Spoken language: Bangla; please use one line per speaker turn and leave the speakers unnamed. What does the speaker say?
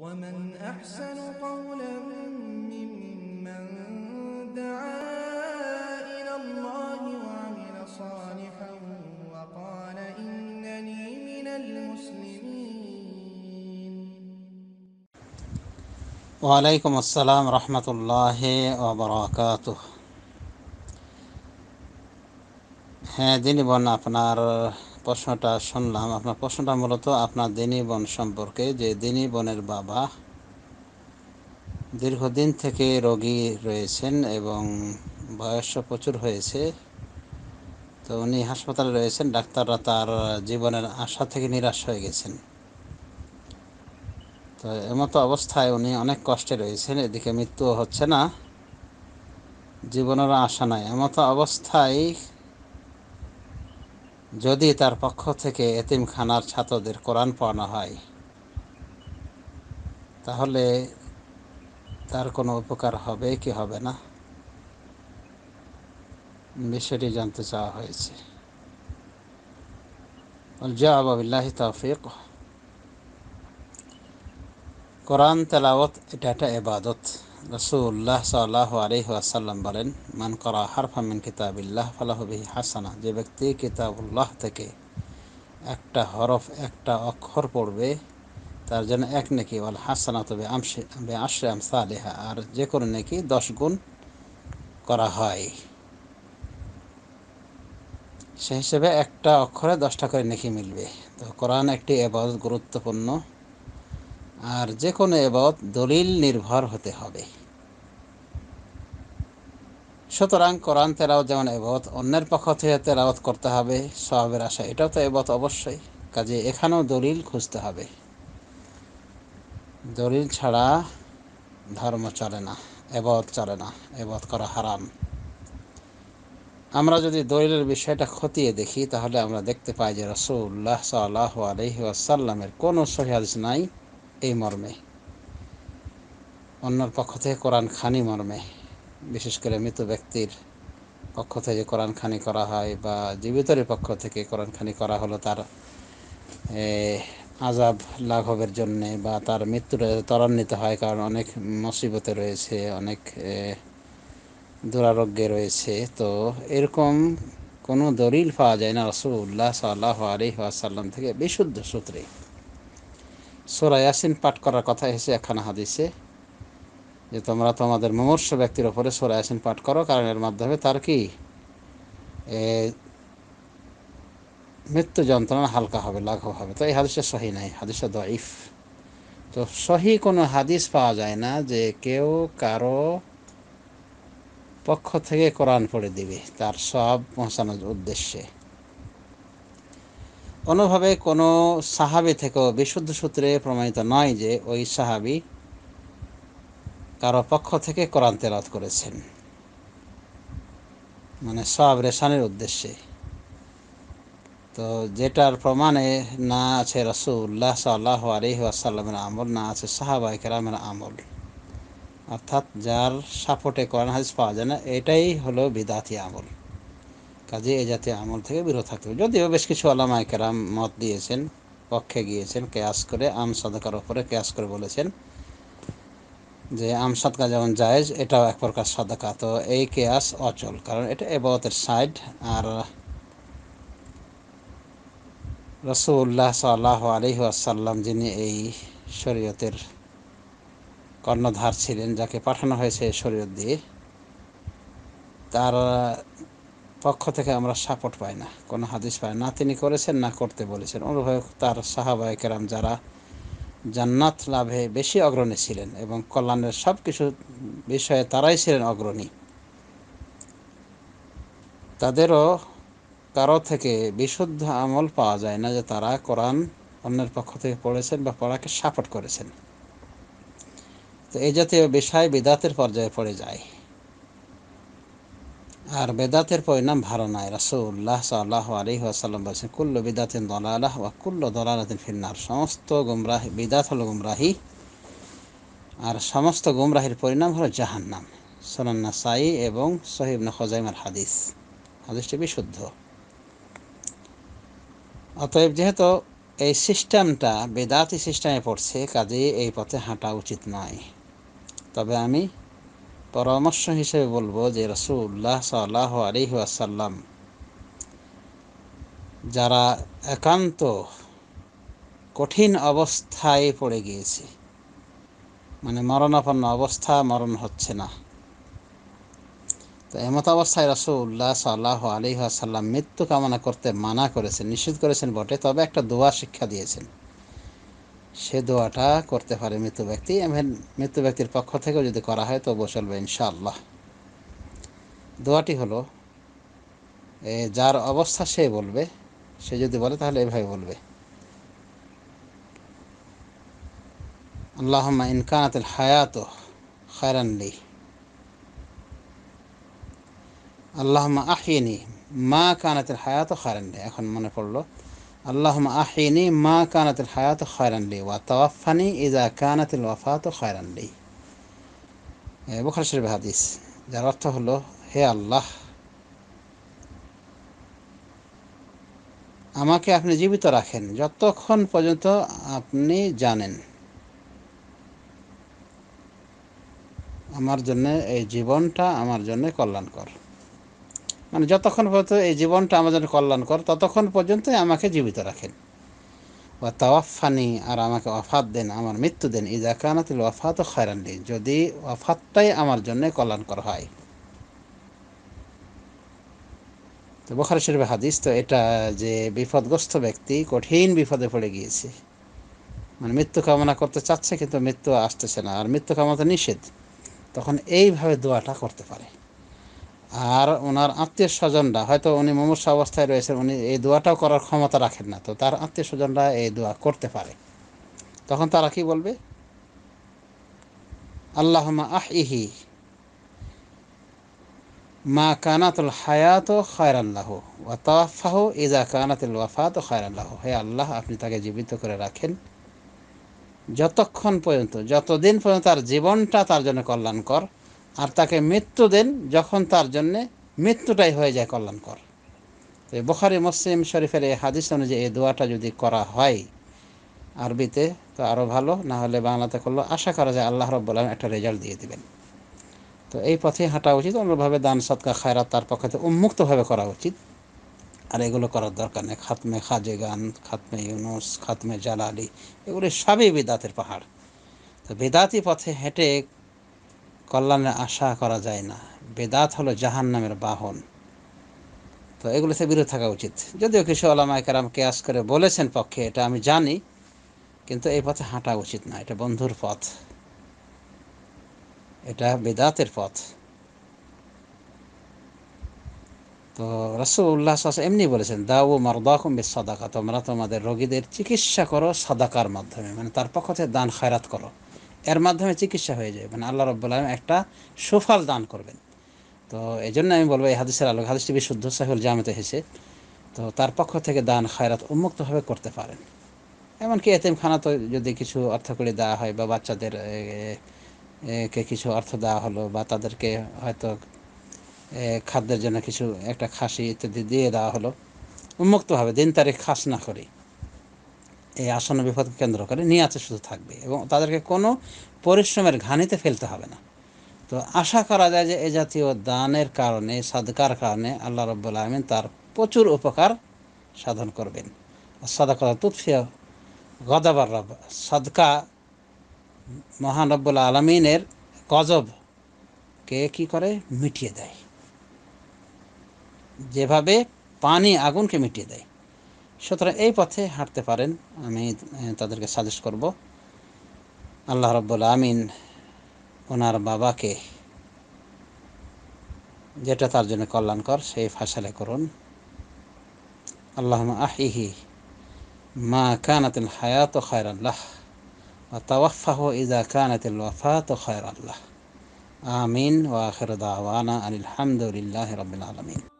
ومن أحسن قولا ممن دعا إلى الله وعمل صالحا وقال إنني من المسلمين وعليكم السلام ورحمة الله وبركاته হ্যাঁ দিলীবন আপনার প্রশ্নটা শুনলাম আপনার প্রশ্নটা মূলত আপনার দিনী বোন সম্পর্কে যে দিনী বোনের বাবা দীর্ঘদিন থেকে রোগী রয়েছেন এবং বয়স প্রচুর হয়েছে তো উনি হাসপাতালে রয়েছেন ডাক্তাররা তার জীবনের আশা থেকে নিরাশ হয়ে গেছেন তো এমতো অবস্থায় উনি অনেক কষ্টে রয়েছেন এদিকে মৃত্যু হচ্ছে না জীবনের আশা নাই এমতো অবস্থায় যদি তার পক্ষ থেকে এতিমখানার ছাত্রদের কোরআন পড়ানো হয় তাহলে তার কোনো উপকার হবে কি হবে না বিষয়টি জানতে চাওয়া হয়েছে জবাবিল্লাহ তৌফিক কোরআন তেলাওয়াত এটা একটা এবাদত রসুল্লাহ সাল্লাহ আলহাসাল্লাম বলেন মান করা কিতাবিল্লাহ হাসানা যে ব্যক্তি কিতাবুল্লাহ থেকে একটা হরফ একটা অক্ষর পড়বে তার জন্য এক নেকি হাসানা তবে আমশে আশরে আমসা আলিহা আর যে কোনো নেকি দশ গুণ করা হয় সে হিসেবে একটা অক্ষরে দশটা করে নেকি মিলবে তো কোরআন একটি এবাদত গুরুত্বপূর্ণ আর যে কোনো এবাদত দলিল নির্ভর হতে হবে সুতরাং কোরআন তেরাও যেমন এবত অন্যের পক্ষ থেকে তেলাওত করতে হবে স্বভাবের আশা এটাও তো এবত অবশ্যই কাজে এখানেও দলিল খুঁজতে হবে দলিল ছাড়া ধর্ম চলে না এবত চলে না এবত করা হারাম আমরা যদি দলিলের বিষয়টা খতিয়ে দেখি তাহলে আমরা দেখতে পাই যে রসুল্লাহ সাল্লাহ আলহি আসাল্লামের কোনো সহিদ নাই এই মর্মে অন্যর পক্ষ থেকে কোরআন খানি মর্মে বিশেষ করে মৃত ব্যক্তির পক্ষ থেকে কোরআন খানি করা হয় বা জীবিতরের পক্ষ থেকে কোরআন খানি করা হলো তার আজাব লাঘবের জন্যে বা তার মৃত্যুর ত্বরান্বিত হয় কারণ অনেক মুসিবতে রয়েছে অনেক দুরারোগ্যে রয়েছে তো এরকম কোনো দলিল পাওয়া যায় না রসুল্লাহ সাল্লাহ আলি আসাল্লাম থেকে বিশুদ্ধ সূত্রে সোরা ইয়াসিন পাঠ করার কথা এসে একখানা হাদিসে যে তোমরা তোমাদের মুমর্ষ ব্যক্তির ওপরে সোরা ইয়াসিন পাঠ করো কারণ এর মাধ্যমে তার কি মৃত্যু যন্ত্রণা হালকা হবে লাঘব হবে তো এই হাদিসটা সহি নাই হাদিসটা দইফ তো সহি কোনো হাদিস পাওয়া যায় না যে কেউ কারো পক্ষ থেকে কোরআন পড়ে দিবে তার সব পৌঁছানোর উদ্দেশ্যে কোনোভাবে কোনো সাহাবি থেকেও বিশুদ্ধ সূত্রে প্রমাণিত নয় যে ওই সাহাবি কারো পক্ষ থেকে কোরআন তেলাত করেছেন মানে সব রেশানের উদ্দেশ্যে তো যেটার প্রমাণে না আছে রসুল্লাহ সাল্লাহ আলহি আসাল্লামের আমল না আছে সাহাবা ইকরামের আমল অর্থাৎ যার সাপোর্টে কোরআন হাজ পাওয়া যায় না এটাই হলো বিদাতি আমল কাজে এ জাতীয় আমল থেকে বিরত থাকতে হবে যদিও বেশ কিছু আলামায় কেরাম মত দিয়েছেন পক্ষে গিয়েছেন কেয়াস করে আম সাদাকার ওপরে কেয়াস করে বলেছেন যে আম সাদকা যেমন জায়েজ এটাও এক প্রকার সাদাকা তো এই কেয়াস অচল কারণ এটা এবতের সাইড আর রসুল্লাহ সাল্লাহ আলি আসাল্লাম যিনি এই শরীয়তের কর্ণধার ছিলেন যাকে পাঠানো হয়েছে শরীয়ত দিয়ে তার পক্ষ থেকে আমরা সাপোর্ট পাই না কোনো হাদিস পাই না তিনি করেছেন না করতে বলেছেন অনুভব তার সাহাবায় কেরাম যারা জান্নাত লাভে বেশি অগ্রণী ছিলেন এবং কল্যাণের সব কিছু বিষয়ে তারাই ছিলেন অগ্রণী তাদেরও কারো থেকে বিশুদ্ধ আমল পাওয়া যায় না যে তারা কোরআন অন্যের পক্ষ থেকে পড়েছেন বা পড়াকে সাপোর্ট করেছেন তো এই জাতীয় বিষয় বিদাতের পর্যায়ে পড়ে যায় আর বেদাতের পরিণাম ভালো নাই রাসুল্লাহ সাল্লাহ আলী আসাল্লাম বলছেন কুল্ল বিদাতিন দলালাহ বা কুল্ল দলালাতিন ফিন্নার সমস্ত গুমরাহি বিদাত হলো গুমরাহি আর সমস্ত গুমরাহির পরিণাম হলো জাহান্নাম সোনান্না সাই এবং সহিবনা আর হাদিস হাদিসটি বিশুদ্ধ অতএব যেহেতু এই সিস্টেমটা বেদাতি সিস্টেমে পড়ছে কাজে এই পথে হাঁটা উচিত নয় তবে আমি পরামর্শ হিসেবে বলবো যে রসুল্লাহ সাল্লাহ আলহি আসাল্লাম যারা একান্ত কঠিন অবস্থায় পড়ে গিয়েছে মানে মরণাপন্ন অবস্থা মরণ হচ্ছে না তো এমত অবস্থায় রসুল্লাহ সাল্লাহ আলী আসাল্লাম মৃত্যু কামনা করতে মানা করেছেন নিষেধ করেছেন বটে তবে একটা দোয়া শিক্ষা দিয়েছেন সে দোয়াটা করতে পারে মৃত্যু ব্যক্তি এমন মৃত্যু ব্যক্তির পক্ষ থেকেও যদি করা হয় তো চলবে ইনশাআল্লাহ দোয়াটি হলো যার অবস্থা সে বলবে সে যদি বলে তাহলে এভাবে বলবে আল্লাহ ইনকানাত হায়াত খায়রানলি আল্লাহ আহিনী মা কানাতের হায়াত খায়রানলি এখন মনে পড়লো আল্লাহম আহিনী মা কানাতুল হায়াত খয়রানলি ওয়া তওয়াফানি ইজা কানাতুল ওয়াফাত খয়রানলি বুখারি শরীফ হাদিস যার অর্থ হলো হে আল্লাহ আমাকে আপনি জীবিত রাখেন যতক্ষণ পর্যন্ত আপনি জানেন আমার জন্য এই জীবনটা আমার জন্য কল্যাণকর মানে যতক্ষণ পর্যন্ত এই জীবনটা আমার জন্য কর ততক্ষণ পর্যন্তই আমাকে জীবিত রাখেন বা তাওয়াফানি আর আমাকে অফাত দেন আমার মৃত্যু দেন ইজা কানাতিল ওয়াফাত খয়রান দিন যদি ওয়াফাতটাই আমার জন্য কল্যাণকর হয় তো বখারি শরীফ হাদিস তো এটা যে বিপদগ্রস্ত ব্যক্তি কঠিন বিপদে পড়ে গিয়েছে মানে মৃত্যু কামনা করতে চাচ্ছে কিন্তু মৃত্যু আসতেছে না আর মৃত্যু কামনা নিষেধ তখন এইভাবে দোয়াটা করতে পারে আর ওনার আত্মীয় স্বজনরা হয়তো উনি মুমূর্ষ অবস্থায় রয়েছেন উনি এই দোয়াটাও করার ক্ষমতা রাখেন না তো তার আত্মীয় স্বজনরা এই দোয়া করতে পারে তখন তারা কি বলবে আল্লাহ আহ ইহি মা কানাতুল হায়াত খয়রাল্লাহ ওয়া তাফাহ ইজা কানাতুল ওয়াফাত আল্লাহ হে আল্লাহ আপনি তাকে জীবিত করে রাখেন যতক্ষণ পর্যন্ত যতদিন পর্যন্ত তার জীবনটা তার জন্য কল্যাণকর আর তাকে মৃত্যু দেন যখন তার জন্যে মৃত্যুটাই হয়ে যায় কল্যাণকর তো বখারি মুসলিম শরীফের এই হাদিস অনুযায়ী এই দোয়াটা যদি করা হয় আরবিতে তো আরও ভালো না হলে বাংলাতে করলেও আশা করা যায় আল্লাহ রব বলেন একটা রেজাল্ট দিয়ে দিবেন তো এই পথে হাঁটা উচিত অন্যভাবে দান সৎকা খায়রা তার পক্ষে তো উন্মুক্তভাবে করা উচিত আর এগুলো করার দরকার নেই খাতমে খাজে গান খাতমে ইউনুস খাতমে জালালি এগুলি সবই বেদাতের পাহাড় তো বেদাতি পথে হেঁটে কল্যাণের আশা করা যায় না বেদাত হলো জাহান নামের বাহন তো এগুলো থেকে বিরত থাকা উচিত যদিও কিছু আলামায় কারাম কেয়াস করে বলেছেন পক্ষে এটা আমি জানি কিন্তু এই পথে হাঁটা উচিত না এটা বন্ধুর পথ এটা বেদাতের পথ তো রসুল্লাহ এমনি বলেছেন দাও মার বে সাদাকা তোমরা তোমাদের রোগীদের চিকিৎসা করো সাদাকার মাধ্যমে মানে তার পক্ষ থেকে দান খায়রাত করো এর মাধ্যমে চিকিৎসা হয়ে যায় মানে আল্লাহ রব্বুল আলম একটা সুফল দান করবেন তো এই জন্য আমি বলবো এই হাদিসের আলোক হাদিসটি বিশুদ্ধ সাহুল জামাতে হেসে তো তার পক্ষ থেকে দান খায়রাত উন্মুক্তভাবে করতে পারেন এমনকি খানা তো যদি কিছু অর্থ করে দেওয়া হয় বা বাচ্চাদের কে কিছু অর্থ দেওয়া হলো বা তাদেরকে হয়তো খাদ্যের জন্য কিছু একটা খাসি ইত্যাদি দিয়ে দেওয়া হলো উন্মুক্তভাবে দিন তারিখ খাস না করি এই আসন্ন বিপদকে কেন্দ্র করে নিয়ে আছে শুধু থাকবে এবং তাদেরকে কোনো পরিশ্রমের ঘানিতে ফেলতে হবে না তো আশা করা যায় যে এ জাতীয় দানের কারণে সাদকার কারণে আল্লাহ রব্বুল আহমিন তার প্রচুর উপকার সাধন করবেন কথা তুৎফিয়া গদাবার রব সাদকা মহানব্বুল আলমিনের গজবকে কি করে মিটিয়ে দেয় যেভাবে পানি আগুনকে মিটিয়ে দেয় সুতরাং এই পথে হাঁটতে পারেন আমি তাদেরকে সাজেস্ট করব আল্লাহ রব্বুল আমিন ওনার বাবাকে যেটা তার জন্য কল্যাণকর সেই ফাসালে করুন আল্লাহ আহিহি মা কানাতিল হায়াত খায়র আল্লাহ তাওয়াফাহ ইদা কানাতিল ওয়াফাত খায়র আল্লাহ আমিন ওয়া ওয়াখির দাওয়ানা আনিল হামদুলিল্লাহ রবিল আলমিন